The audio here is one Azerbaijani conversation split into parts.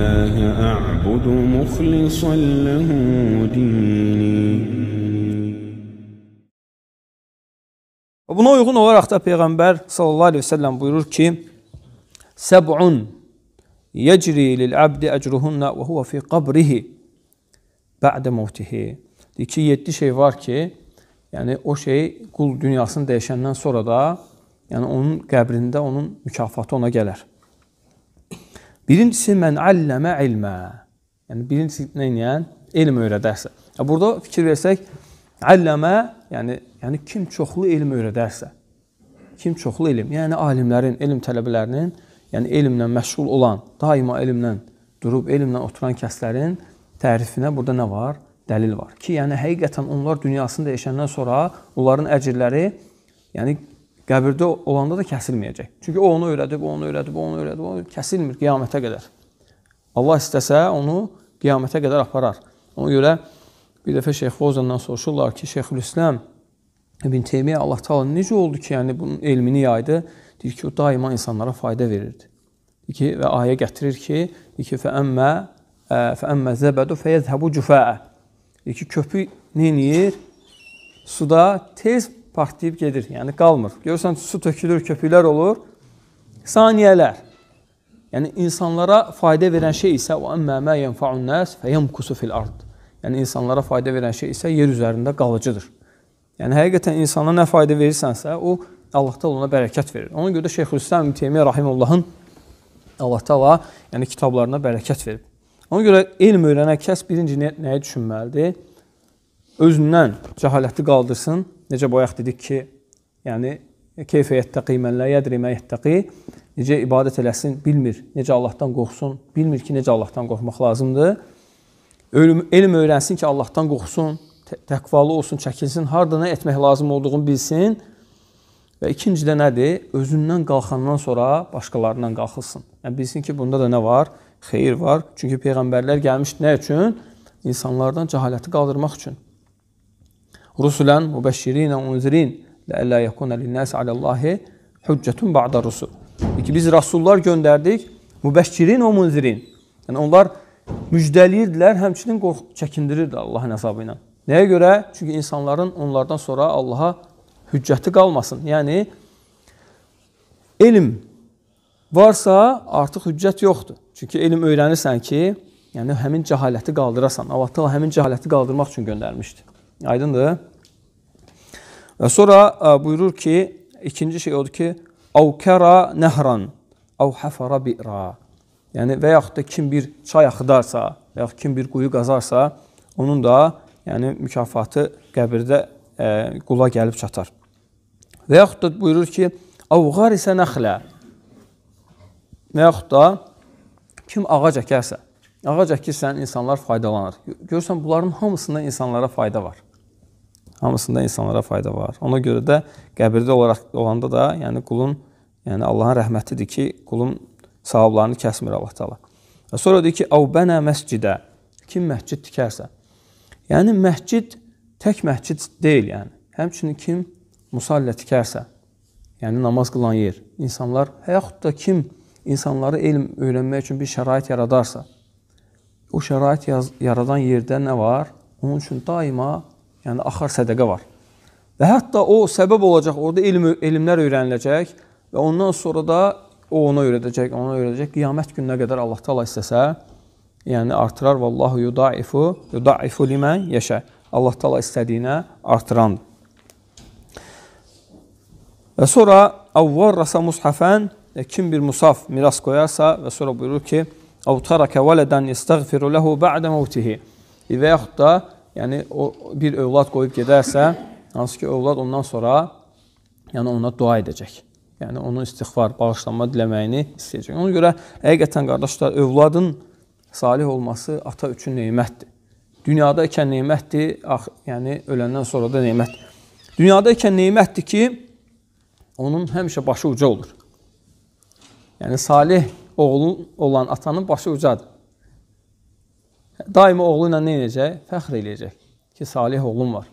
الله أعبد مخلصا له dini. Buna uyğun olaraq da Peyğəmbər sallallahu aleyhi ve sellem buyurur ki, Səb'un yecri lil abdi ecruhunna ve huve fi qabrihi ba'de mevtihi. Deyir ki, 7 şey var ki, yəni o şey qul dünyasını dəyişəndən sonra da, yəni onun qəbrində onun mükafatı ona gələr. Birincisi mən əlləmə ilmə. Yəni birincisi nə yəni? Elm öyrədərsə. Burada fikir versək, əlləmə, yəni yəni kim çoxlu elm öyrədərsə. Kim çoxlu elm, yəni alimlərin, elm tələbələrinin, yəni elmlə məşğul olan, daima elmlə durub elmlə oturan kəslərin tərifinə burada nə var? Dəlil var ki, yəni həqiqətən onlar dünyasında yaşayandan sonra onların əcirləri yəni qəbirdə olanda da kəsilməyəcək. Çünki o onu öyrədib, o onu öyrədib, o onu öyrədib, o onu kəsilmir qiyamətə qədər. Allah istəsə onu qiyamətə qədər aparar. Ona görə bir dəfə Şeyx Fozandan soruşurlar ki, Şeyxülislam İbn Teymiyyə Allah Taala necə oldu ki, yəni bunun elmini yaydı? Deyir ki, o daima insanlara fayda verirdi. Deyir ki, və ayə gətirir ki, deyir ki, fə əmmə fə əmmə zəbədu fəyəzhəbu cüfəə. Deyir ki, köpük nə edir? Suda tez partlayıb gedir. Yəni qalmır. Görürsən su tökülür, köpüklər olur. Saniyələr. Yəni insanlara fayda verən şey isə o əmmə yənfa'un nas feyamkusu fil ard. Yəni insanlara fayda verən şey isə yer üzərində qalıcıdır. Yəni həqiqətən insana nə fayda verirsənsə, o Allah təala ona bərəkət verir. Ona görə də Şeyxülislam İbn Teymiyyə rahimehullahın Allah təala yəni kitablarına bərəkət verib. Ona görə elm öyrənən kəs birinci nəyi düşünməlidir? Özündən cəhaləti qaldırsın, Necə bayaq dedik ki, yəni keyfə yəttəqi mən la yədri mə yəttəqi necə ibadət eləsin bilmir, necə Allahdan qorxsun, bilmir ki, necə Allahdan qorxmaq lazımdır. Ölüm, elm öyrənsin ki, Allahdan qorxsun, təqvalı olsun, çəkilsin, harda nə etmək lazım olduğunu bilsin. Və ikinci də nədir? Özündən qalxandan sonra başqalarından qalxılsın. Yəni bilsin ki, bunda da nə var? Xeyir var. Çünki peyğəmbərlər gəlmişdi nə üçün? İnsanlardan cəhaləti qaldırmaq üçün rusulan mübəşşirin və unzirin ləəllə yekuna linnas alallahi hüccetun ba'da rusul. Ki biz rasullar göndərdik, mübəşşirin və munzirin. Yəni onlar müjdəliyirdilər, həmçinin qorx çəkindirirdilər Allahın əzabı ilə. Nəyə görə? Çünki insanların onlardan sonra Allaha hüccəti qalmasın. Yəni elm varsa artıq hüccət yoxdur. Çünki elm öyrənirsən ki, yəni həmin cəhaləti qaldırasan. Allah təala həmin cəhaləti qaldırmaq üçün göndərmişdi. Aydındır? E, sonra e, buyurur ki, ikinci şey odur ki, avkara nəhran, av həfara bi'ra. Yəni, və yaxud da kim bir çay axıdarsa, və yaxud kim bir quyu qazarsa, onun da yəni, mükafatı qəbirdə ə, e, qula gəlib çatar. Və yaxud da buyurur ki, av qarisə nəxlə. Və yaxud da kim ağac əkərsə, ağac əkirsən, insanlar faydalanır. Görürsən, bunların hamısında insanlara fayda var hamısında insanlara fayda var. Ona görə də qəbirdə olaraq olanda da, yəni qulun, yəni Allahın rəhmətidir ki, qulun savablarını kəsmir Allah Taala. Və sonra deyir ki, "Əv bənə məscidə" kim məscid tikərsə. Yəni məscid tək məscid deyil, yəni. Həmçinin kim musallə tikərsə, yəni namaz qılan yer, insanlar və yaxud da kim insanları elm öyrənmək üçün bir şərait yaradarsa, o şərait yaradan yerdə nə var? Onun üçün daima yəni axar sədəqə var. Və hətta o səbəb olacaq, orada elm, elmlər öyrəniləcək və ondan sonra da o ona öyrədəcək, ona öyrədəcək. Qiyamət gününə qədər Allah təala istəsə, yəni artırar vallahu yudaifu, yudaifu limən yəşə. Allah təala istədiyinə artırandır. Və sonra avvarrasa mushafən e, kim bir musaf miras qoyarsa və sonra buyurur ki, "Avtaraka valadan yestəğfiru lehu ba'da mautihi." Və yaxud da yəni o bir övlad qoyub gedərsə, hansı ki övlad ondan sonra yəni ona dua edəcək. Yəni onun istighfar, bağışlanma diləməyini istəyəcək. Ona görə həqiqətən qardaşlar, övladın salih olması ata üçün nemətdir. Dünyada ikən nemətdir, ah, yəni öləndən sonra da nemətdir. Dünyada ikən nemətdir ki, onun həmişə başı uca olur. Yəni salih oğlu olan atanın başı ucadır daima oğlu ilə nə edəcək? Fəxr eləyəcək ki, salih oğlum var.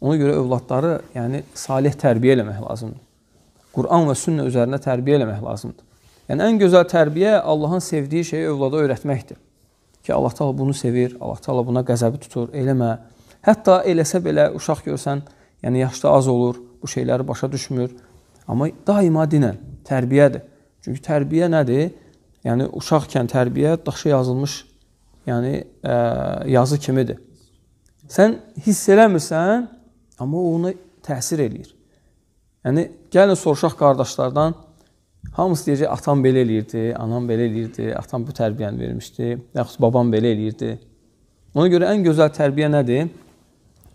Ona görə övladları, yəni salih tərbiyə eləmək lazımdır. Quran və sünnə üzərində tərbiyə eləmək lazımdır. Yəni ən gözəl tərbiyə Allahın sevdiyi şeyi övlada öyrətməkdir. Ki Allah Taala bunu sevir, Allah Taala buna qəzəbi tutur, eləmə. Hətta eləsə belə uşaq görsən, yəni yaşda az olur, bu şeyləri başa düşmür. Amma daima dinə, tərbiyədir. Çünki tərbiyə nədir? Yəni uşaqkən tərbiyə daşa yazılmış yəni ə, e, yazı kimidir. Sən hiss eləmirsən, amma o ona təsir eləyir. Yəni gəlin soruşaq qardaşlardan, hamısı deyəcək atam belə eləyirdi, anam belə eləyirdi, atam bu tərbiyəni vermişdi, yaxud babam belə eləyirdi. Ona görə ən gözəl tərbiyə nədir?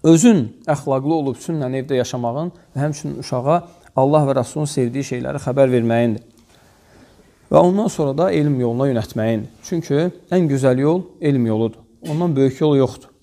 Özün əxlaqlı olub sünnən evdə yaşamağın və həmçinin uşağa Allah və Rəsulun sevdiyi şeyləri xəbər verməyindir. Və ondan sonra da elm yoluna yönəltməyindir. Çünki ən gözəl yol elm yoludur. Ondan böyük yol yoxdur.